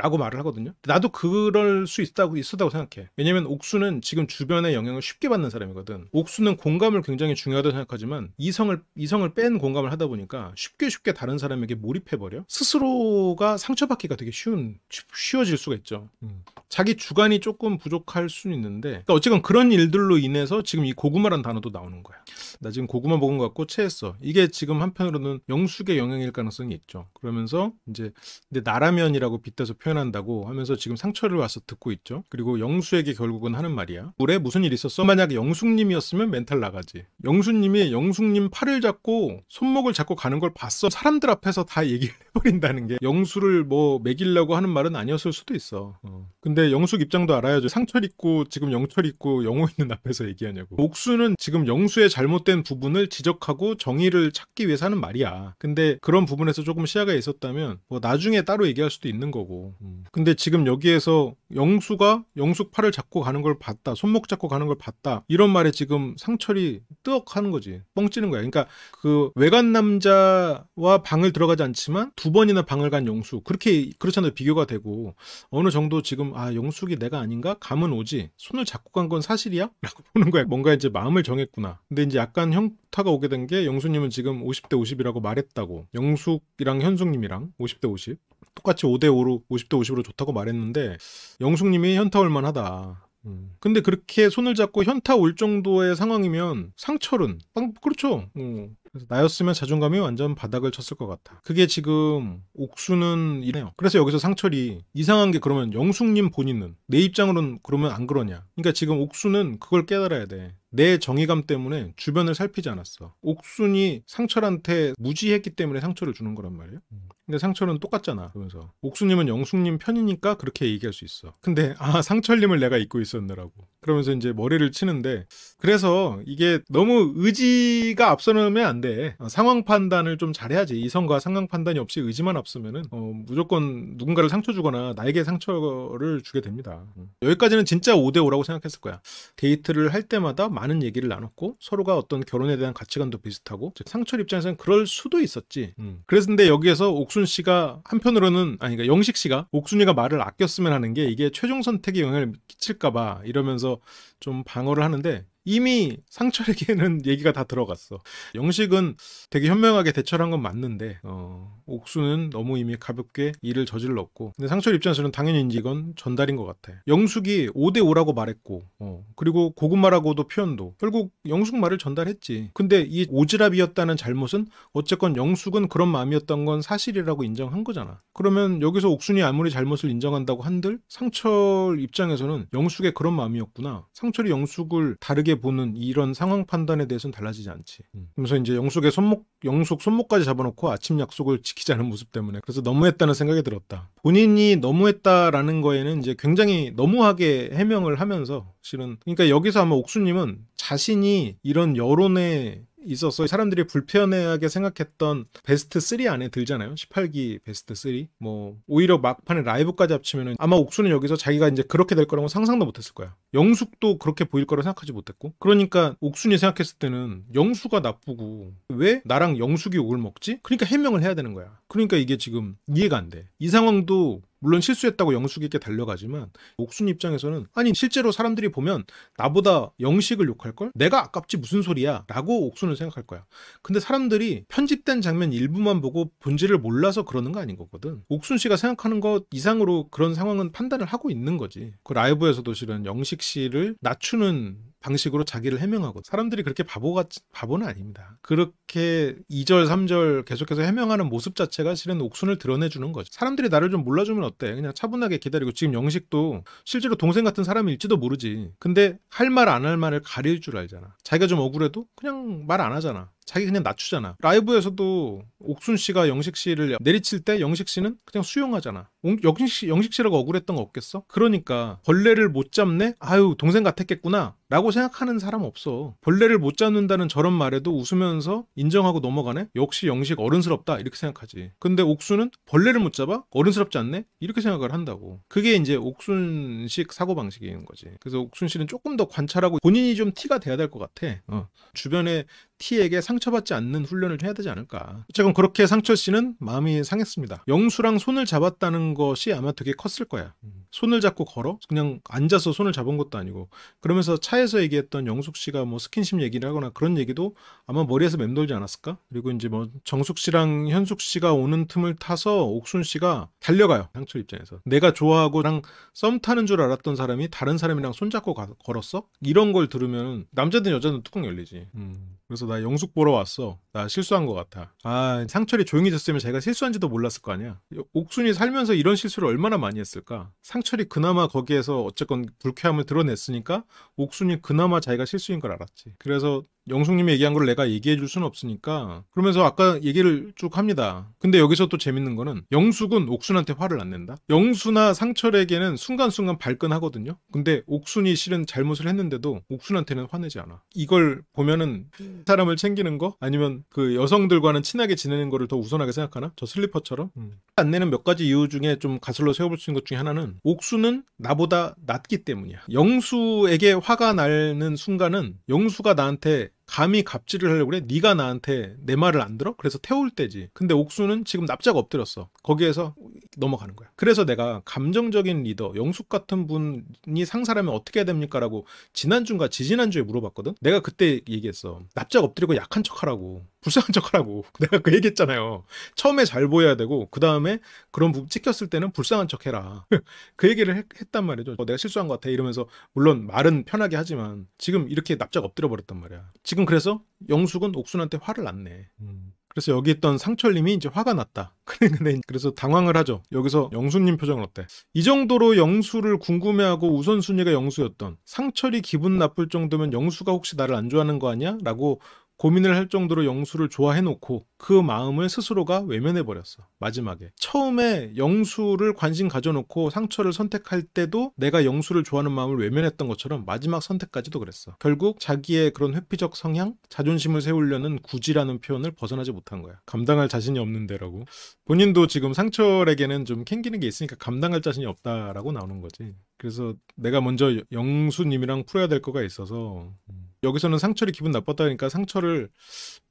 라고 말을 하거든요. 나도 그럴 수 있다고 있었다고 생각해. 왜냐면 옥수는 지금 주변의 영향을 쉽게 받는 사람이거든. 옥수는 공감을 굉장히 중요하다고 생각하지만 이성을 이성을 뺀 공감을 하다 보니까 쉽게 쉽게 다른 사람에게 몰입해 버려. 스스로가 상처받기가 되게 쉬운 쉬워질 수가 있죠. 음. 자기 주관이 조금 부족할 수는 있는데 그러니까 어쨌건 그런 일들로 인해서 지금 이 고구마란 단어도 나오는 거야. 나 지금 고구마 먹은 것 같고 체했어. 이게 지금 한편으로는 영숙의 영향일 가능성이 있죠. 그러면서 이제 근데 나라면이라고 빗대서 표현 표현한다고 하면서 지금 상처를 와서 듣고 있죠. 그리고 영수에게 결국은 하는 말이야. 물에 무슨 일 있었어? 만약에 영숙님이었으면 멘탈 나가지. 영수님이 영숙님 팔을 잡고 손목을 잡고 가는 걸 봤어. 사람들 앞에서 다 얘기를 해버린다는 게 영수를 뭐 매기려고 하는 말은 아니었을 수도 있어. 어. 근데 영숙 입장도 알아야죠. 상철 입고 지금 영철 입고 영호 있는 앞에서 얘기하냐고. 옥수는 지금 영수의 잘못된 부분을 지적하고 정의를 찾기 위해서 하는 말이야. 근데 그런 부분에서 조금 시야가 있었다면 뭐 나중에 따로 얘기할 수도 있는 거고 음. 근데 지금 여기에서 영수가 영숙 팔을 잡고 가는 걸 봤다. 손목 잡고 가는 걸 봤다. 이런 말에 지금 상철이 뜨억 하는 거지. 뻥찌는 거야. 그러니까 그 외간 남자와 방을 들어가지 않지만 두 번이나 방을 간 영수. 그렇게 그렇잖아요. 비교가 되고 어느 정도 지금 아, 영숙이 내가 아닌가? 감은 오지. 손을 잡고 간 건 사실이야? 라고 보는 거야. 뭔가 이제 마음을 정했구나. 근데 이제 약간 형타가 오게 된 게 영수님은 지금 50대 50이라고 말했다고. 영숙이랑 현숙님이랑 50대 50. 똑같이 5대5로 50대 50으로 좋다고 말했는데 영숙님이 현타 올만 하다. 음. 근데 그렇게 손을 잡고 현타 올 정도의 상황이면 상철은 빵 그렇죠. 음. 나였으면 자존감이 완전 바닥을 쳤을 것 같아. 그게 지금 옥수는 이래요. 그래서 여기서 상철이 이상한 게 그러면 영숙님 본인은 내 입장으로는 그러면 안 그러냐. 그러니까 지금 옥수는 그걸 깨달아야 돼. 내 정의감 때문에 주변을 살피지 않았어. 옥순이 상철한테 무지했기 때문에 상처를 주는 거란 말이에요. 음. 근데 상철은 똑같잖아. 그러면서 옥순님은 영숙님 편이니까 그렇게 얘기할 수 있어. 근데 아 상철님을 내가 잊고 있었느라고. 그러면서 이제 머리를 치는데 그래서 이게 너무 의지가 앞서면 안 돼. 어, 상황 판단을 좀 잘해야지. 이성과 상황 판단이 없이 의지만 앞서면은 어, 무조건 누군가를 상처 주거나 나에게 상처를 주게 됩니다. 음. 여기까지는 진짜 5대 5라고 생각했을 거야. 데이트를 할 때마다 많은 얘기를 나눴고 서로가 어떤 결혼에 대한 가치관도 비슷하고 즉 상철 입장에서는 그럴 수도 있었지. 음. 그랬는데 여기에서 옥순 씨가 한편으로는 아니 그러니까 영식 씨가 옥순이가 말을 아꼈으면 하는 게 이게 최종 선택에 영향을 끼칠까봐 이러면서 좀 방어를 하는데 이미 상철에게는 얘기가 다 들어갔어. 영식은 되게 현명하게 대처를 한 건 맞는데 어, 옥수는 너무 이미 가볍게 일을 저질렀고 근데 상철 입장에서는 당연히 이건 전달인 것 같아. 영숙이 5대5라고 말했고 어, 그리고 고구마라고도 표현도 결국 영숙 말을 전달했지. 근데 이 오지랖이었다는 잘못은 어쨌건 영숙은 그런 마음이었던 건 사실이라고 인정한 거잖아. 그러면 여기서 옥순이 아무리 잘못을 인정한다고 한들 상철 입장에서는 영숙의 그런 마음이었구나. 상철이 영숙을 다르게 다르게 보는 이런 상황 판단에 대해서는 달라지지 않지. 음. 그러면서 이제 영숙의 손목, 영숙 손목까지 잡아놓고 아침 약속을 지키지 않은 모습 때문에 그래서 너무했다는 생각이 들었다. 본인이 너무했다라는 거에는 이제 굉장히 너무하게 해명을 하면서 실은 그러니까 여기서 아마 옥수님은 자신이 이런 여론에 있어서 사람들이 불편하게 생각했던 베스트 3 안에 들잖아요. 18기 베스트 3. 뭐 오히려 막판에 라이브까지 합치면은 아마 옥수는 여기서 자기가 이제 그렇게 될 거라고 상상도 못했을 거야. 영숙도 그렇게 보일 거라 고 생각하지 못했고. 그러니까 옥순이 생각했을 때는 영수가 나쁘고 왜 나랑 영숙이 욕을 먹지? 그러니까 해명을 해야 되는 거야. 그러니까 이게 지금 이해가 안 돼. 이 상황도 물론 실수했다고 영숙 있게 달려가지만 옥순 입장에서는 아니 실제로 사람들이 보면 나보다 영식을 욕할 걸 내가 아깝지 무슨 소리야 라고 옥순을 생각할 거야 근데 사람들이 편집된 장면 일부만 보고 본질을 몰라서 그러는 거 아닌 거거든 옥순 씨가 생각하는 것 이상으로 그런 상황은 판단을 하고 있는 거지 그 라이브에서도 실은 영식 씨를 낮추는 방식으로 자기를 해명하고 사람들이 그렇게 바보가 바보는 아닙니다. 그렇게 2절 3절 계속해서 해명하는 모습 자체가 실은 옥순을 드러내주는 거죠. 사람들이 나를 좀 몰라주면 어때? 그냥 차분하게 기다리고 지금 영식도 실제로 동생 같은 사람일지도 모르지. 근데 할 말 안 할 말을 가릴 줄 알잖아. 자기가 좀 억울해도 그냥 말 안 하잖아. 자기 그냥 낮추잖아. 라이브에서도 옥순 씨가 영식 씨를 내리칠 때 영식 씨는 그냥 수용하잖아. 영식 씨, 영식 씨라고 억울했던 거 없겠어? 그러니까 벌레를 못 잡네? 아유, 동생 같았겠구나. 라고 생각하는 사람 없어. 벌레를 못 잡는다는 저런 말에도 웃으면서 인정하고 넘어가네? 역시 영식 어른스럽다. 이렇게 생각하지. 근데 옥순은 벌레를 못 잡아? 어른스럽지 않네? 이렇게 생각을 한다고. 그게 이제 옥순식 사고방식인 거지. 그래서 옥순 씨는 조금 더 관찰하고 본인이 좀 티가 돼야 될 것 같아. 어. 주변에 T에게 상처받지 않는 훈련을 해야 되지 않을까. 어쨌건 그렇게 상철 씨는 마음이 상했습니다. 영수랑 손을 잡았다는 것이 아마 되게 컸을 거야. 손을 잡고 걸어? 그냥 앉아서 손을 잡은 것도 아니고. 그러면서 차에서 얘기했던 영숙 씨가 뭐 스킨십 얘기를 하거나 그런 얘기도 아마 머리에서 맴돌지 않았을까? 그리고 이제 뭐 정숙 씨랑 현숙 씨가 오는 틈을 타서 옥순 씨가 달려가요. 상철 입장에서. 내가 좋아하고랑 썸 타는 줄 알았던 사람이 다른 사람이랑 손잡고 가, 걸었어? 이런 걸 들으면 남자든 여자든 뚜껑 열리지. 음. 그래서 나 영숙 보러 왔어. 나 실수한 것 같아. 아, 상철이 조용히졌으면 자기가 실수한지도 몰랐을 거 아니야. 옥순이 살면서 이런 실수를 얼마나 많이 했을까? 상철이 그나마 거기에서 어쨌건 불쾌함을 드러냈으니까 옥순이 그나마 자기가 실수인 걸 알았지. 그래서 영숙님이 얘기한 걸 내가 얘기해 줄 수는 없으니까 그러면서 아까 얘기를 쭉 합니다. 근데 여기서 또 재밌는 거는 영숙은 옥순한테 화를 안 낸다. 영수나 상철에게는 순간순간 발끈하거든요. 근데 옥순이 실은 잘못을 했는데도 옥순한테는 화내지 않아. 이걸 보면은 사람을 챙기는 거 아니면 그 여성들과는 친하게 지내는 거를 더 우선하게 생각하나? 저 슬리퍼처럼 음. 안내는 몇 가지 이유 중에 좀 가설로 세워볼 수 있는 것 중에 하나는 옥순은 나보다 낫기 때문이야. 영수에게 화가 나는 순간은 영수가 나한테 감히 갑질을 하려고 그래? 네가 나한테 내 말을 안 들어? 그래서 태울 때지. 근데 옥수는 지금 납작 엎드렸어. 거기에서 넘어가는 거야. 그래서 내가 감정적인 리더, 영숙 같은 분이 상사라면 어떻게 해야 됩니까라고 지난주인가 지지난주에 물어봤거든. 내가 그때 얘기했어. 납작 엎드리고 약한 척하라고. 불쌍한 척하라고 내가 그 얘기했잖아요. 처음에 잘 보여야 되고 그 다음에 그런 부분 찍혔을 때는 불쌍한 척해라. 그 얘기를 했, 단 말이죠. 어, 내가 실수한 것 같아 이러면서 물론 말은 편하게 하지만 지금 이렇게 납작 엎드려 버렸단 말이야. 지금 그래서 영숙은 옥순한테 화를 났네. 음. 그래서 여기 있던 상철님이 이제 화가 났다. 근데 그래서 당황을 하죠. 여기서 영수님 표정은 어때? 이 정도로 영수를 궁금해하고 우선순위가 영수였던 상철이 기분 나쁠 정도면 영수가 혹시 나를 안 좋아하는 거 아니야? 라고 고민을 할 정도로 영수를 좋아해놓고 그 마음을 스스로가 외면해버렸어. 마지막에. 처음에 영수를 관심 가져놓고 상처를 선택할 때도 내가 영수를 좋아하는 마음을 외면했던 것처럼 마지막 선택까지도 그랬어. 결국 자기의 그런 회피적 성향, 자존심을 세우려는 굳이라는 표현을 벗어나지 못한 거야. 감당할 자신이 없는데라고. 본인도 지금 상처에게는좀 캥기는 게 있으니까 감당할 자신이 없다라고 나오는 거지. 그래서 내가 먼저 영수님이랑 풀어야 될 거가 있어서 음. 여기서는 상철이 기분 나빴다니까 상처를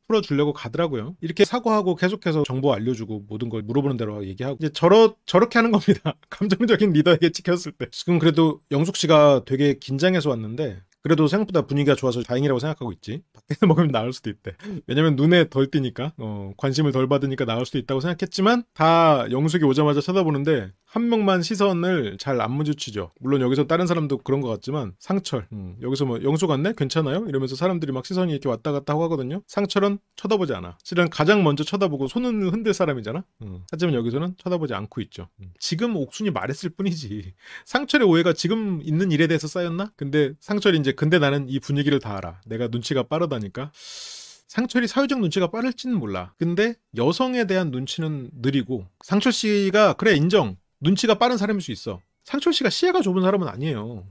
풀어주려고 가더라고요. 이렇게 사과하고 계속해서 정보 알려주고 모든 걸 물어보는 대로 얘기하고 이제 저러, 저렇게 하는 겁니다. 감정적인 리더에게 찍혔을 때. 지금 그래도 영숙 씨가 되게 긴장해서 왔는데 그래도 생각보다 분위기가 좋아서 다행이라고 생각하고 있지. 밖에서 먹으면 나을 수도 있대. 왜냐면 눈에 덜 띄니까, 어, 관심을 덜 받으니까 나을 수도 있다고 생각했지만 다 영숙이 오자마자 쳐다보는데 한 명만 시선을 잘안무주치죠 물론 여기서 다른 사람도 그런 것 같지만 상철 음, 여기서 뭐 영숙 왔네 괜찮아요 이러면서 사람들이 막 시선이 이렇게 왔다 갔다 하고 하거든요. 상철은 쳐다보지 않아. 실은 가장 먼저 쳐다보고 손은 흔들 사람이잖아. 음, 하지만 여기서는 쳐다보지 않고 있죠. 음. 지금 옥순이 말했을 뿐이지. 상철의 오해가 지금 있는 일에 대해서 쌓였나? 근데 상철이 이제 이제 근데 나는 이 분위기를 다 알아. 내가 눈치가 빠르다니까. 상철이 사회적 눈치가 빠를지는 몰라. 근데 여성에 대한 눈치는 느리고 상철 씨가 그래 인정. 눈치가 빠른 사람일 수 있어. 상철 씨가 시야가 좁은 사람은 아니에요.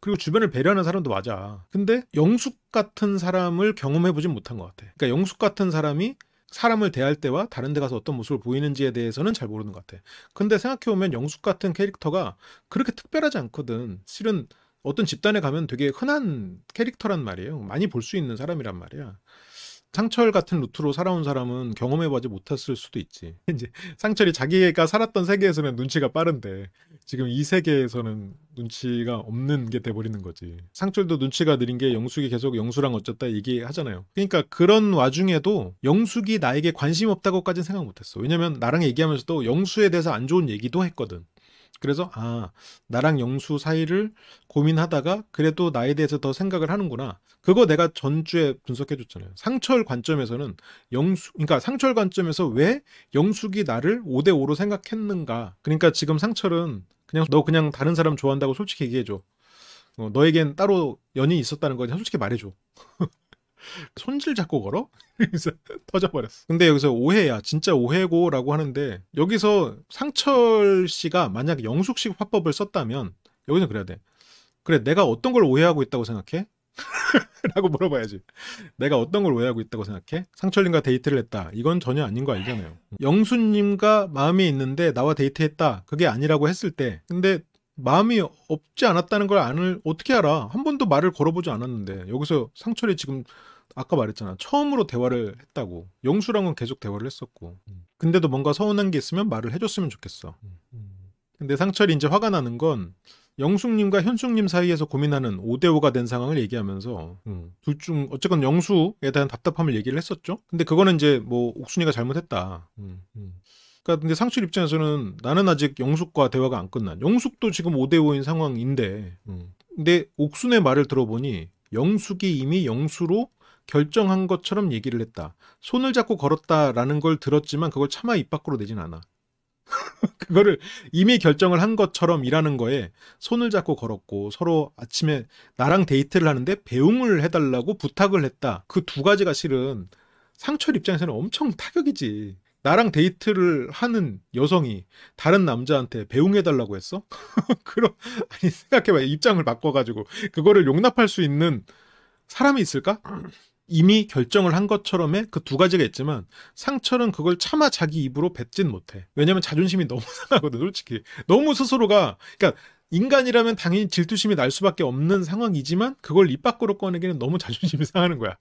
그리고 주변을 배려하는 사람도 맞아. 근데 영숙 같은 사람을 경험해보진 못한 것 같아. 그러니까 영숙 같은 사람이 사람을 대할 때와 다른 데 가서 어떤 모습을 보이는지에 대해서는 잘 모르는 것 같아. 근데 생각해보면 영숙 같은 캐릭터가 그렇게 특별하지 않거든. 실은 어떤 집단에 가면 되게 흔한 캐릭터란 말이에요. 많이 볼 수 있는 사람이란 말이야. 상철 같은 루트로 살아온 사람은 경험해보지 못했을 수도 있지. 이제 상철이 자기가 살았던 세계에서는 눈치가 빠른데 지금 이 세계에서는 눈치가 없는 게 돼버리는 거지. 상철도 눈치가 느린 게 영숙이 계속 영수랑 어쨌다 얘기하잖아요. 그러니까 그런 와중에도 영숙이 나에게 관심 없다고까지는 생각 못했어. 왜냐면 나랑 얘기하면서도 영수에 대해서 안 좋은 얘기도 했거든. 그래서 아 나랑 영수 사이를 고민하다가 그래도 나에 대해서 더 생각을 하는구나. 그거 내가 전주에 분석해 줬잖아요. 상철 관점에서는 영수 그러니까 상철 관점에서 왜 영숙이 나를 5대 5로 생각했는가. 그러니까 지금 상철은 그냥 너 그냥 다른 사람 좋아한다고 솔직히 얘기해 줘. 어, 너에겐 따로 연인이 있었다는 거그 솔직히 말해줘. 손질 잡고 걸어? 터져버렸어. 근데 여기서 오해야. 진짜 오해고 라고 하는데 여기서 상철 씨가 만약 영숙식 화법을 썼다면 여기서 그래야 돼. 그래 내가 어떤 걸 오해하고 있다고 생각해? 라고 물어봐야지. 내가 어떤 걸 오해하고 있다고 생각해? 상철님과 데이트를 했다. 이건 전혀 아닌 거 알잖아요. 영수님과 마음이 있는데 나와 데이트했다. 그게 아니라고 했을 때. 근데 마음이 없지 않았다는 걸 안을 어떻게 알아? 한 번도 말을 걸어보지 않았는데 여기서 상철이 지금 아까 말했잖아. 처음으로 대화를 했다고. 영수랑은 계속 대화를 했었고. 음. 근데도 뭔가 서운한 게 있으면 말을 해줬으면 좋겠어. 음, 음, 근데 상철이 이제 화가 나는 건 영숙님과 현숙님 사이에서 고민하는 5대5가 된 상황을 얘기하면서 음. 둘중 어쨌건 영수에 대한 답답함을 얘기를 했었죠. 근데 그거는 이제 뭐 옥순이가 잘못했다. 음. 음. 그러니까 근데 상철 입장에서는 나는 아직 영숙과 대화가 안 끝난. 영숙도 지금 5대5인 상황인데 근데 옥순의 말을 들어보니 영숙이 이미 영수로 결정한 것처럼 얘기를 했다. 손을 잡고 걸었다라는 걸 들었지만 그걸 차마 입 밖으로 내진 않아. 그거를 이미 결정을 한 것처럼이라는 거에 손을 잡고 걸었고 서로 아침에 나랑 데이트를 하는데 배웅을 해달라고 부탁을 했다. 그 두 가지가 실은 상철 입장에서는 엄청 타격이지. 나랑 데이트를 하는 여성이 다른 남자한테 배웅해달라고 했어? 그럼 아니 생각해봐 입장을 바꿔가지고 그거를 용납할 수 있는 사람이 있을까? 이미 결정을 한 것처럼의 그 두 가지가 있지만 상철은 그걸 차마 자기 입으로 뱉진 못해. 왜냐면 자존심이 너무 상하거든, 솔직히. 너무 스스로가 그러니까 인간이라면 당연히 질투심이 날 수밖에 없는 상황이지만 그걸 입 밖으로 꺼내기는 너무 자존심이 상하는 거야.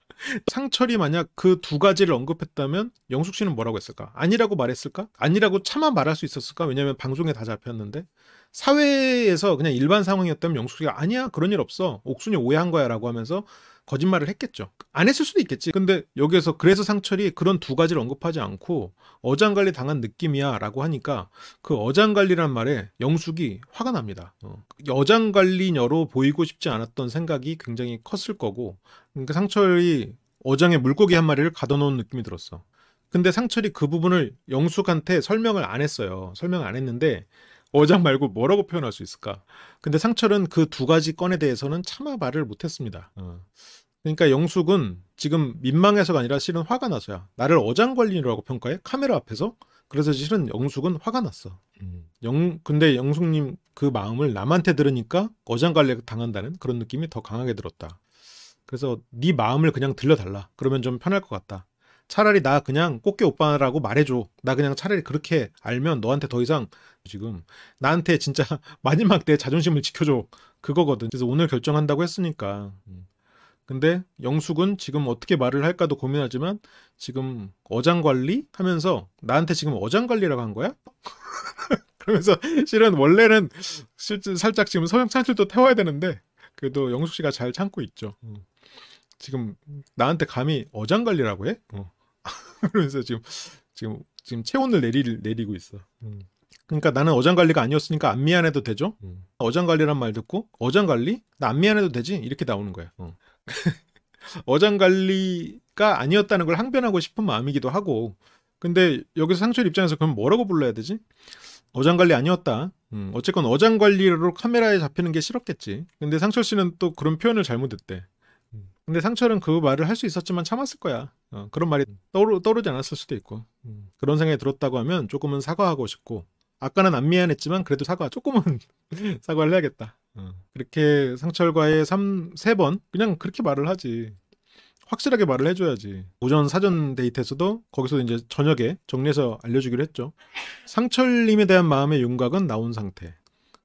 상철이 만약 그 두 가지를 언급했다면 영숙 씨는 뭐라고 했을까? 아니라고 말했을까? 아니라고 차마 말할 수 있었을까? 왜냐면 방송에 다 잡혔는데. 사회에서 그냥 일반 상황이었다면 영숙이가 아니야 그런 일 없어 옥순이 오해한 거야라고 하면서 거짓말을 했겠죠. 안 했을 수도 있겠지. 근데 여기에서 그래서 상철이 그런 두 가지를 언급하지 않고 어장관리 당한 느낌이야 라고 하니까 그 어장관리란 말에 영숙이 화가 납니다. 어. 장관리녀로 보이고 싶지 않았던 생각이 굉장히 컸을 거고 그러니까 상철이 어장에 물고기 한 마리를 가둬놓은 느낌이 들었어. 근데 상철이 그 부분을 영숙한테 설명을 안 했어요. 설명을 안 했는데 어장 말고 뭐라고 표현할 수 있을까? 근데 상철은 그 두 가지 건에 대해서는 차마 말을 못했습니다. 어. 그러니까 영숙은 지금 민망해서가 아니라 실은 화가 나서야 나를 어장 관리라고 평가해 카메라 앞에서 그래서 실은 영숙은 화가 났어. 음. 영 근데 영숙님 그 마음을 남한테 들으니까 어장 관리 당한다는 그런 느낌이 더 강하게 들었다. 그래서 네 마음을 그냥 들려달라. 그러면 좀 편할 것 같다. 차라리 나 그냥 꽃게 오빠라고 말해줘. 나 그냥 차라리 그렇게 알면 너한테 더 이상 지금 나한테 진짜 마지막 때 자존심을 지켜줘. 그거거든. 그래서 오늘 결정한다고 했으니까. 음. 근데 영숙은 지금 어떻게 말을 할까도 고민하지만 지금 어장관리 하면서 나한테 지금 어장관리라고 한 거야? 그러면서 실은 원래는 실제 살짝 지금 서영 찬출도 태워야 되는데 그래도 영숙 씨가 잘 참고 있죠. 음. 지금 나한테 감히 어장관리라고 해? 어. 그러면서 지금 지금 지금 체온을 내리, 내리고 있어. 음. 그러니까 나는 어장관리가 아니었으니까 안 미안해도 되죠. 음. 어장관리란 말 듣고 어장관리? 나안 미안해도 되지? 이렇게 나오는 거야. 어. 어장관리가 아니었다는 걸 항변하고 싶은 마음이기도 하고 근데 여기서 상철 입장에서 그럼 뭐라고 불러야 되지? 어장관리 아니었다. 음, 어쨌건 어장관리로 카메라에 잡히는 게 싫었겠지. 근데 상철 씨는 또 그런 표현을 잘못했대. 근데 상철은 그 말을 할 수 있었지만 참았을 거야. 어, 그런 말이 음. 떠오르, 떠오르지 않았을 수도 있고 음. 그런 생각이 들었다고 하면 조금은 사과하고 싶고 아까는 안 미안했지만 그래도 사과 조금은 사과를 해야겠다. 어. 그렇게 상철과의 3, 세번 그냥 그렇게 말을 하지. 확실하게 말을 해줘야지. 오전 사전 데이트에서도 거기서 도 이제 저녁에 정리해서 알려주기로 했죠. 상철님에 대한 마음의 윤곽은 나온 상태.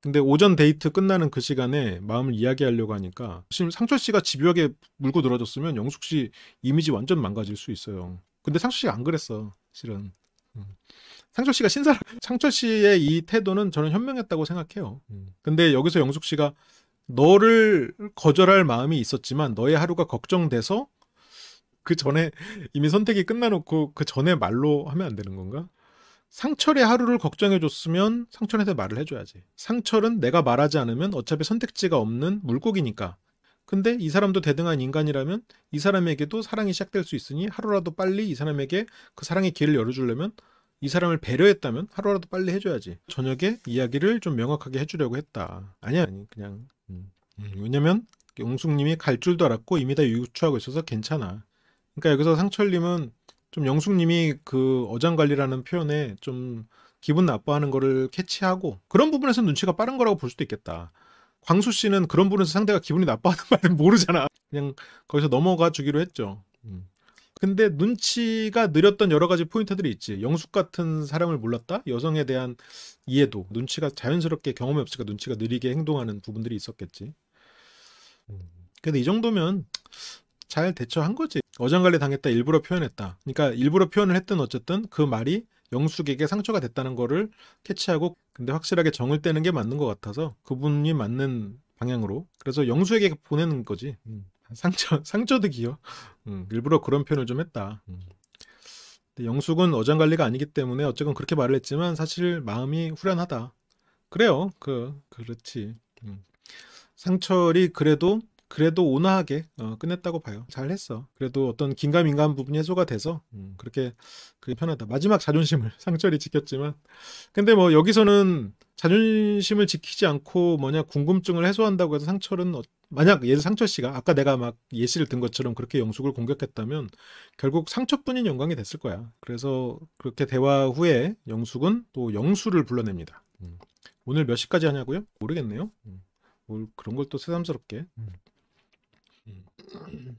근데 오전 데이트 끝나는 그 시간에 마음을 이야기하려고 하니까 지금 상철 씨가 집요하게 물고 늘어졌으면 영숙 씨 이미지 완전 망가질 수 있어요. 근데 상철 씨가 안 그랬어, 실은. 음. 상철 씨가 신사 상철 씨의 이 태도는 저는 현명했다고 생각해요. 음. 근데 여기서 영숙 씨가 너를 거절할 마음이 있었지만 너의 하루가 걱정돼서 그 전에 이미 선택이 끝나놓고 그 전에 말로 하면 안 되는 건가? 상철의 하루를 걱정해줬으면 상철한테 말을 해줘야지. 상철은 내가 말하지 않으면 어차피 선택지가 없는 물고기니까. 근데 이 사람도 대등한 인간이라면 이 사람에게도 사랑이 시작될 수 있으니 하루라도 빨리 이 사람에게 그 사랑의 길을 열어주려면 이 사람을 배려했다면 하루라도 빨리 해줘야지. 저녁에 이야기를 좀 명확하게 해주려고 했다. 아니야, 아니, 그냥. 음. 음 왜냐면 용숙님이갈 줄도 알았고 이미 다 유추하고 있어서 괜찮아. 그러니까 여기서 상철님은 좀 영숙님이 그 어장관리라는 표현에 좀 기분 나빠하는 거를 캐치하고 그런 부분에서 눈치가 빠른 거라고 볼 수도 있겠다. 광수 씨는 그런 부분에서 상대가 기분이 나빠하는 말을 모르잖아. 그냥 거기서 넘어가 주기로 했죠. 음. 근데 눈치가 느렸던 여러 가지 포인트들이 있지. 영숙 같은 사람을 몰랐다? 여성에 대한 이해도, 눈치가 자연스럽게 경험이 없으니까 눈치가 느리게 행동하는 부분들이 있었겠지. 근데 음. 이 정도면 잘 대처한 거지. 어장관리 당했다 일부러 표현했다. 그러니까 일부러 표현을 했든 어쨌든 그 말이 영숙에게 상처가 됐다는 거를 캐치하고 근데 확실하게 정을 떼는 게 맞는 것 같아서 그분이 맞는 방향으로 그래서 영수에게 보내는 거지 음. 상처 상처득이요 음, 일부러 그런 표현을 좀 했다 음. 근데 영숙은 어장관리가 아니기 때문에 어쨌건 그렇게 말을 했지만 사실 마음이 후련하다 그래요 그 그렇지 음. 상철이 그래도 그래도 온화하게 어, 끝냈다고 봐요. 잘했어. 그래도 어떤 긴가민감 부분이 해소가 돼서 음, 그렇게 그게 편하다. 마지막 자존심을 상처이 지켰지만 근데 뭐 여기서는 자존심을 지키지 않고 뭐냐 궁금증을 해소한다고 해서 상처은 어, 만약 예를 상처 씨가 아까 내가 막 예시를 든 것처럼 그렇게 영숙을 공격했다면 결국 상처뿐인 영광이 됐을 거야. 그래서 그렇게 대화 후에 영숙은 또 영수를 불러냅니다. 음. 오늘 몇 시까지 하냐고요? 모르겠네요. 음. 뭘 그런 걸 또 새삼스럽게. 음.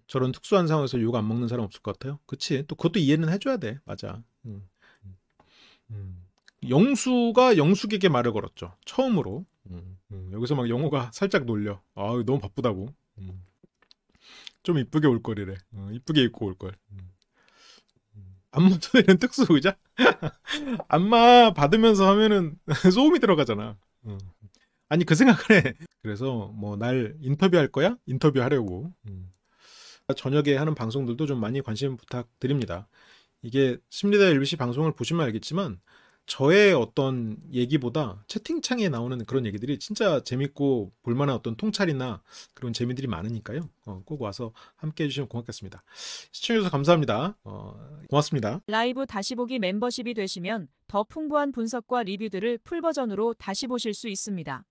저런 특수한 상황에서 욕 안 먹는 사람 없을 것 같아요. 그치? 또 그것도 이해는 해줘야 돼. 맞아. 음. 음. 음. 음. 영수가 영숙에게 말을 걸었죠. 처음으로. 음. 음. 음 여기서 막 영호가 살짝 놀려. 아 너무 바쁘다고. 음. 좀 이쁘게 올 거리래. 어, 이쁘게 입고 올 걸. 음. 안마 처리는 특수 의자? 안마 받으면서 하면은 소음이 들어가잖아. 음. 아니 그 생각을 해. 그래서 뭐 날 인터뷰할 거야? 인터뷰하려고. 음. 저녁에 하는 방송들도 좀 많이 관심 부탁드립니다. 이게 심리대 1비씨 방송을 보시면 알겠지만 저의 어떤 얘기보다 채팅창에 나오는 그런 얘기들이 진짜 재밌고 볼만한 어떤 통찰이나 그런 재미들이 많으니까요. 어, 꼭 와서 함께 해주시면 고맙겠습니다. 시청해주셔서 감사합니다. 어, 고맙습니다. 라이브 다시 보기 멤버십이 되시면 더 풍부한 분석과 리뷰들을 풀버전으로 다시 보실 수 있습니다.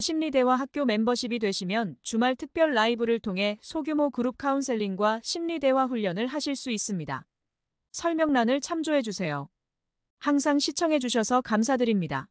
심리대와 학교 멤버십이 되시면 주말 특별 라이브를 통해 소규모 그룹 카운셀링과 심리대화 훈련을 하실 수 있습니다. 설명란을 참조해주세요. 항상 시청해주셔서 감사드립니다.